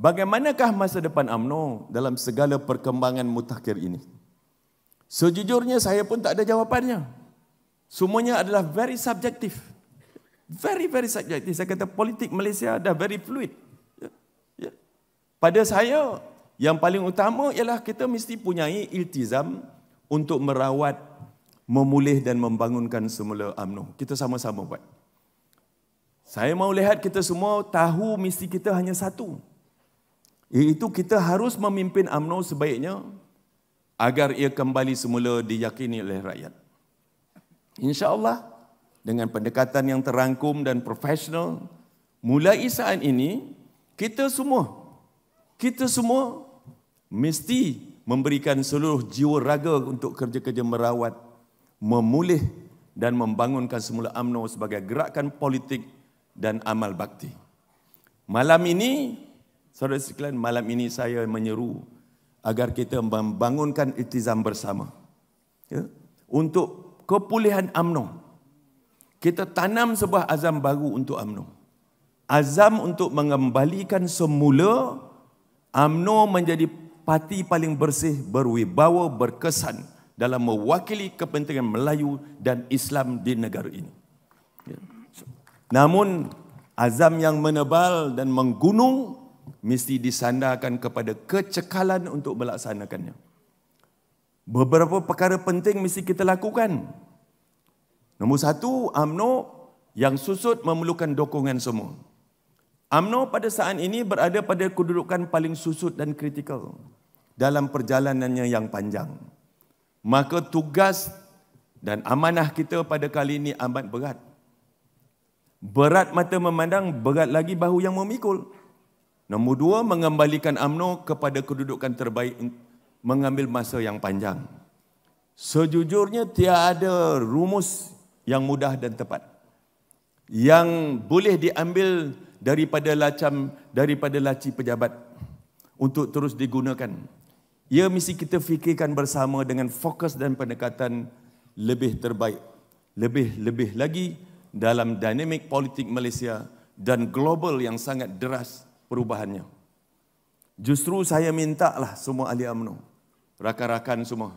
Bagaimanakah masa depan AMNO dalam segala perkembangan mutakhir ini? Sejujurnya saya pun tak ada jawapannya. Semuanya adalah very subjective. Very very subjective. Saya kata politik Malaysia dah very fluid. Ya, ya. Pada saya yang paling utama ialah kita mesti punyai iltizam untuk merawat, memulih dan membangunkan semula AMNO Kita sama-sama buat. Saya mahu lihat kita semua tahu misi kita hanya satu, Iaitu kita harus memimpin UMNO sebaiknya agar ia kembali semula diyakini oleh rakyat. InsyaAllah dengan pendekatan yang terangkum dan profesional, mulai saat ini kita semua, kita semua mesti memberikan seluruh jiwa raga untuk kerja-kerja merawat, memulih dan membangunkan semula UMNO sebagai gerakan politik dan amal bakti. Malam ini Saudara sekalian, malam ini saya menyeru agar kita membangunkan iltizam bersama. Ya? Untuk kepulihan Amno. Kita tanam sebuah azam baru untuk Amno. Azam untuk mengembalikan semula Amno menjadi parti paling bersih, berwibawa, berkesan dalam mewakili kepentingan Melayu dan Islam di negara ini. Ya. Namun azam yang menebal dan menggunung mesti disandarkan kepada kecekalan untuk melaksanakannya. Beberapa perkara penting mesti kita lakukan. Nombor satu, UMNO yang susut memerlukan dokongan semua. UMNO pada saat ini berada pada kedudukan paling susut dan kritikal dalam perjalanannya yang panjang. Maka tugas dan amanah kita pada kali ini amat berat. Berat mata memandang, berat lagi bahu yang memikul. Nombor dua, mengembalikan UMNO kepada kedudukan terbaik mengambil masa yang panjang. Sejujurnya tiada rumus yang mudah dan tepat yang boleh diambil daripada lacam daripada laci pejabat untuk terus digunakan. Ia mesti kita fikirkan bersama dengan fokus dan pendekatan lebih terbaik, lebih-lebih lagi dalam dinamik politik Malaysia dan global yang sangat deras perubahannya. Justru saya minta lah semua ahli UMNO, rakan-rakan semua,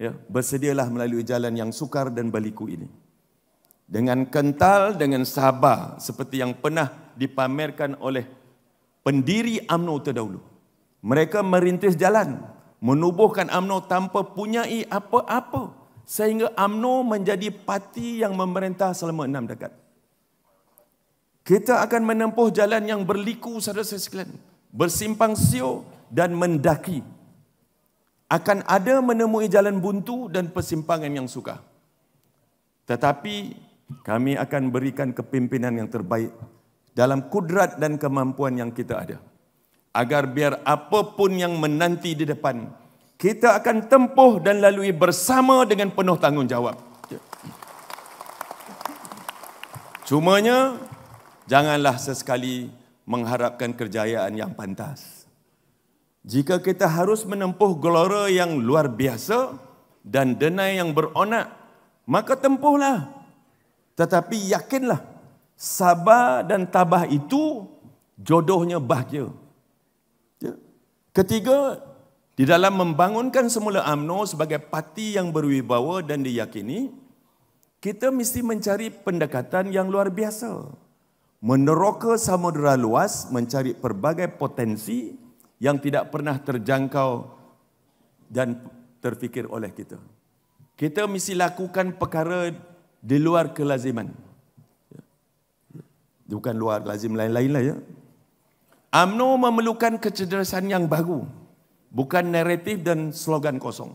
ya, bersedialah melalui jalan yang sukar dan baliku ini. Dengan kental, dengan sabar, seperti yang pernah dipamerkan oleh pendiri UMNO terdahulu. Mereka merintis jalan, menubuhkan UMNO tanpa punyai apa-apa. Sehingga UMNO menjadi parti yang memerintah selama enam dekad kita akan menempuh jalan yang berliku saudara-saudara sekalian bersimpang siur dan mendaki akan ada menemui jalan buntu dan persimpangan yang suka tetapi kami akan berikan kepimpinan yang terbaik dalam kudrat dan kemampuan yang kita ada agar biar apapun yang menanti di depan kita akan tempuh dan lalui bersama dengan penuh tanggungjawab cumanya janganlah sesekali mengharapkan kejayaan yang pantas. Jika kita harus menempuh gelora yang luar biasa dan denai yang beronak, maka tempuhlah. Tetapi yakinlah, sabar dan tabah itu jodohnya bahagia. Ya. Ketiga, di dalam membangunkan semula UMNO sebagai parti yang berwibawa dan diyakini, kita mesti mencari pendekatan yang luar biasa meneroka samudera luas mencari pelbagai potensi yang tidak pernah terjangkau dan terfikir oleh kita. Kita mesti lakukan perkara di luar kelaziman. Ya. Bukan luar lazim lain-lain lah ya. UMNO memerlukan kecerdasan yang baru. Bukan naratif dan slogan kosong.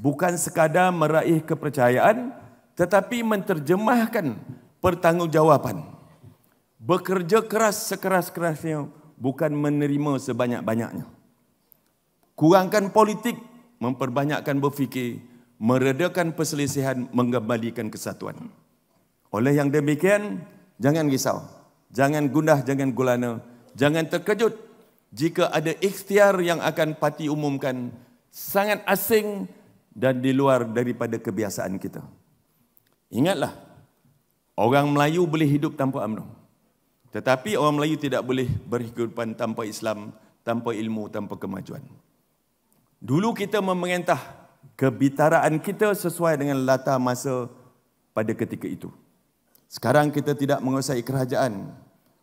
Bukan sekadar meraih kepercayaan tetapi menterjemahkan pertanggungjawaban. Pertanggungjawaban bekerja keras sekeras-kerasnya bukan menerima sebanyak-banyaknya. Kurangkan politik, memperbanyakkan berfikir, meredakan perselisihan, mengembalikan kesatuan. Oleh yang demikian, jangan risau, jangan gundah, jangan gulana, jangan terkejut jika ada ikhtiar yang akan parti umumkan sangat asing dan di luar daripada kebiasaan kita. Ingatlah, orang Melayu boleh hidup tanpa UMNO. Tetapi orang Melayu tidak boleh berkehidupan tanpa Islam, tanpa ilmu, tanpa kemajuan. Dulu kita memerintah kebitaraan kita sesuai dengan latar masa pada ketika itu. Sekarang kita tidak menguasai kerajaan,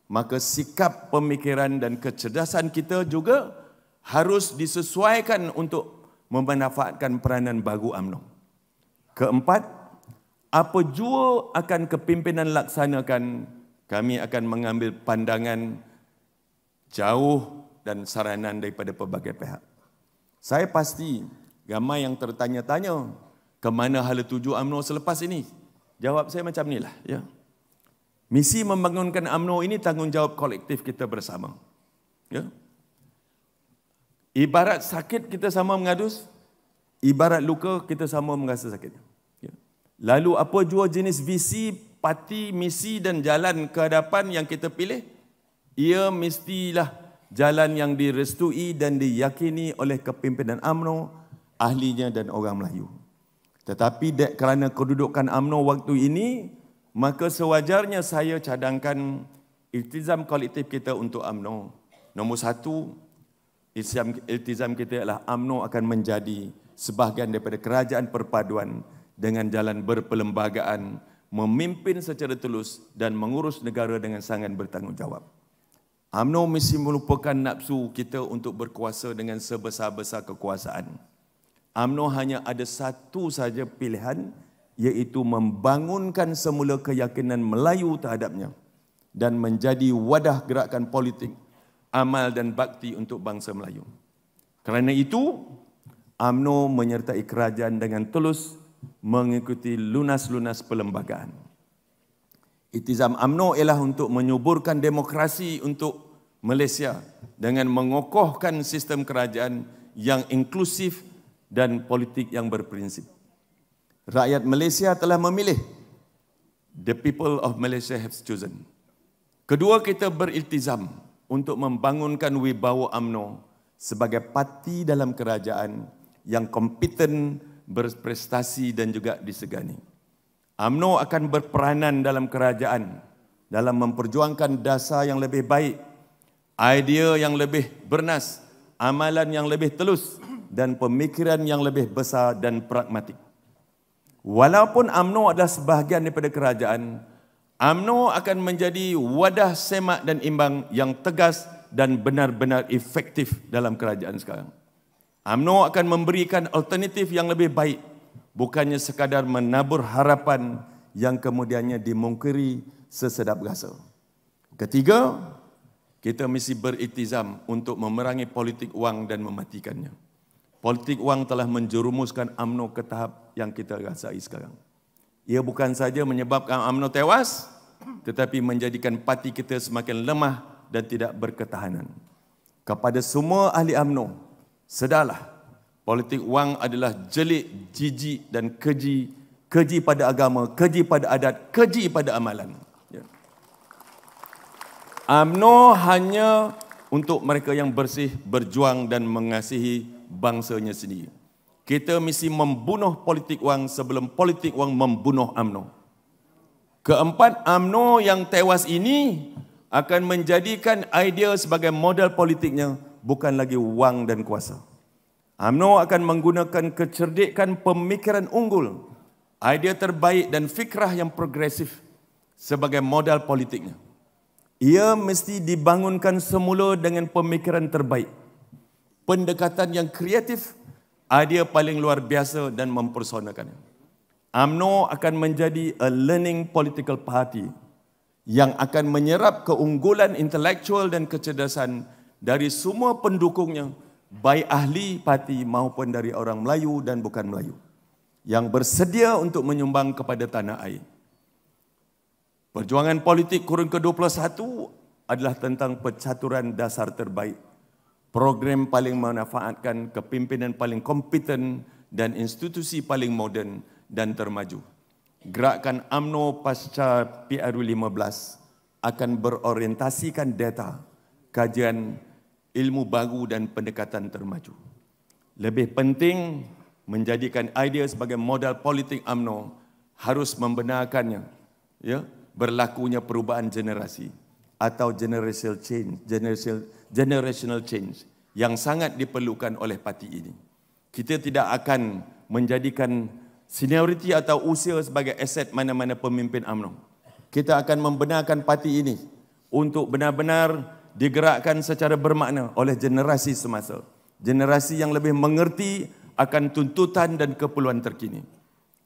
maka sikap pemikiran dan kecerdasan kita juga harus disesuaikan untuk memanfaatkan peranan baru UMNO. Keempat, apa jua akan kepimpinan laksanakan kami akan mengambil pandangan jauh dan saranan daripada pelbagai pihak. Saya pasti ramai yang tertanya-tanya ke mana hala tuju UMNO selepas ini. Jawab saya macam inilah. Ya. Misi membangunkan UMNO ini tanggungjawab kolektif kita bersama. Ya. Ibarat sakit kita sama mengadus, ibarat luka kita sama merasa sakit. Ya. Lalu apa jua jenis visi parti, misi dan jalan ke hadapan yang kita pilih, ia mestilah jalan yang direstui dan diyakini oleh kepimpinan AMNO, ahlinya dan orang Melayu. Tetapi dek kerana kedudukan AMNO waktu ini, maka sewajarnya saya cadangkan iltizam kolektif kita untuk AMNO. Nombor satu, iltizam kita adalah AMNO akan menjadi sebahagian daripada kerajaan perpaduan dengan jalan berpelembagaan memimpin secara tulus dan mengurus negara dengan sangat bertanggungjawab. UMNO mesti melupakan nafsu kita untuk berkuasa dengan sebesar-besar kekuasaan. UMNO hanya ada satu saja pilihan iaitu membangunkan semula keyakinan Melayu terhadapnya dan menjadi wadah gerakan politik, amal dan bakti untuk bangsa Melayu. Kerana itu, UMNO menyertai kerajaan dengan tulus mengikuti lunas-lunas perlembagaan. Itizam UMNO ialah untuk menyuburkan demokrasi untuk Malaysia dengan mengokohkan sistem kerajaan yang inklusif dan politik yang berprinsip. Rakyat Malaysia telah memilih. The people of Malaysia have chosen. Kedua, kita beriltizam untuk membangunkan wibawa UMNO sebagai parti dalam kerajaan yang kompeten berprestasi dan juga disegani. AMNO akan berperanan dalam kerajaan dalam memperjuangkan dasar yang lebih baik, idea yang lebih bernas, amalan yang lebih telus dan pemikiran yang lebih besar dan pragmatik. Walaupun AMNO adalah sebahagian daripada kerajaan, AMNO akan menjadi wadah semak dan imbang yang tegas dan benar-benar efektif dalam kerajaan sekarang. UMNO akan memberikan alternatif yang lebih baik bukannya sekadar menabur harapan yang kemudiannya dimungkiri sesedap rasa. Ketiga, kita mesti beriktizam untuk memerangi politik wang dan mematikannya. Politik wang telah menjerumuskan UMNO ke tahap yang kita rasai sekarang. Ia bukan saja menyebabkan UMNO tewas, tetapi menjadikan parti kita semakin lemah dan tidak berketahanan. Kepada semua ahli UMNO, Sedarlah, politik wang adalah jelik, jijik dan keji. Keji pada agama, keji pada adat, keji pada amalan. UMNO ya. hanya untuk mereka yang bersih, berjuang dan mengasihi bangsanya sendiri. Kita mesti membunuh politik wang sebelum politik wang membunuh amno. Keempat, amno yang tewas ini akan menjadikan idea sebagai model politiknya bukan lagi wang dan kuasa. UMNO akan menggunakan kecerdikan pemikiran unggul, idea terbaik dan fikrah yang progresif sebagai modal politiknya. Ia mesti dibangunkan semula dengan pemikiran terbaik, pendekatan yang kreatif, idea paling luar biasa dan mempersonakannya. UMNO akan menjadi a learning political party yang akan menyerap keunggulan intelektual dan kecerdasan politik dari semua pendukungnya baik ahli parti maupun dari orang Melayu dan bukan Melayu yang bersedia untuk menyumbang kepada tanah air. Perjuangan politik kurun ke-21 adalah tentang percaturan dasar terbaik, program paling manfaatkan, kepimpinan paling kompeten dan institusi paling moden dan termaju. Gerakan AMNO pasca PRU15 akan berorientasikan data kajian ilmu baru dan pendekatan termaju. Lebih penting menjadikan idea sebagai modal politik AMNO harus membenarkannya ya berlakunya perubahan generasi atau generational change generational generational change yang sangat diperlukan oleh parti ini. Kita tidak akan menjadikan seniority atau usia sebagai aset mana-mana pemimpin AMNO. Kita akan membenarkan parti ini untuk benar-benar digerakkan secara bermakna oleh generasi semasa. Generasi yang lebih mengerti akan tuntutan dan keperluan terkini.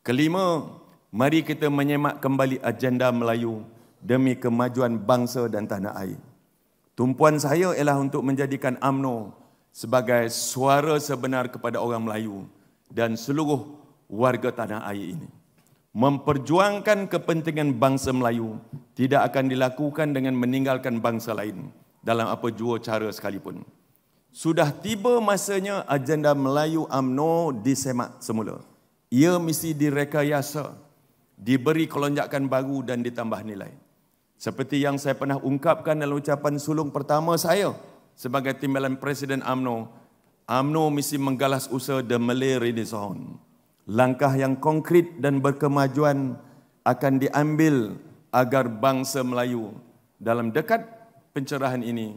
Kelima, mari kita menyemak kembali agenda Melayu demi kemajuan bangsa dan tanah air. Tumpuan saya ialah untuk menjadikan AMNO sebagai suara sebenar kepada orang Melayu dan seluruh warga tanah air ini. Memperjuangkan kepentingan bangsa Melayu tidak akan dilakukan dengan meninggalkan bangsa lain dalam apa jua cara sekalipun. Sudah tiba masanya agenda Melayu UMNO disemak semula. Ia mesti direkayasa, diberi kelonjakan baru dan ditambah nilai. Seperti yang saya pernah ungkapkan dalam ucapan sulung pertama saya sebagai timbalan Presiden UMNO, UMNO mesti menggalas usaha The Malay Renaissance. Langkah yang konkret dan berkemajuan akan diambil agar bangsa Melayu dalam dekat pencerahan ini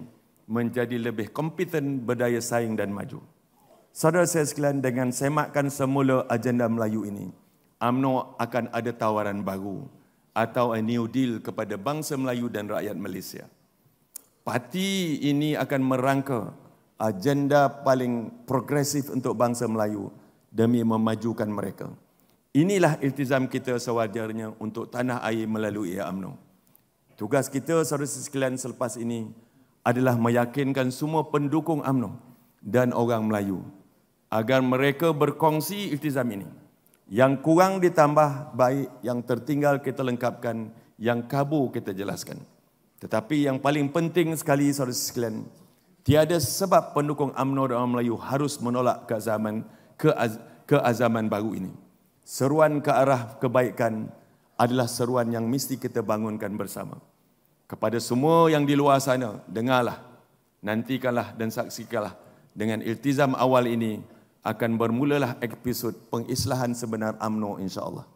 menjadi lebih kompeten, berdaya saing dan maju. Saudara saya sekalian dengan semakkan semula agenda Melayu ini, AMNO akan ada tawaran baru atau a new deal kepada bangsa Melayu dan rakyat Malaysia. Parti ini akan merangka agenda paling progresif untuk bangsa Melayu demi memajukan mereka. Inilah iltizam kita sewajarnya untuk tanah air melalui AMNO. Tugas kita saudara sekalian selepas ini adalah meyakinkan semua pendukung AMNO dan orang Melayu agar mereka berkongsi iltizam ini. Yang kurang ditambah baik, yang tertinggal kita lengkapkan, yang kabu kita jelaskan. Tetapi yang paling penting sekali saudara sekalian, tiada sebab pendukung AMNO dan orang Melayu harus menolak keazaman, keaz, keazaman baru ini. Seruan ke arah kebaikan, adalah seruan yang mesti kita bangunkan bersama. Kepada semua yang di luar sana, dengarlah, nantikanlah dan saksikanlah. Dengan iltizam awal ini, akan bermulalah episod pengislahan sebenar AMNO Insya Allah.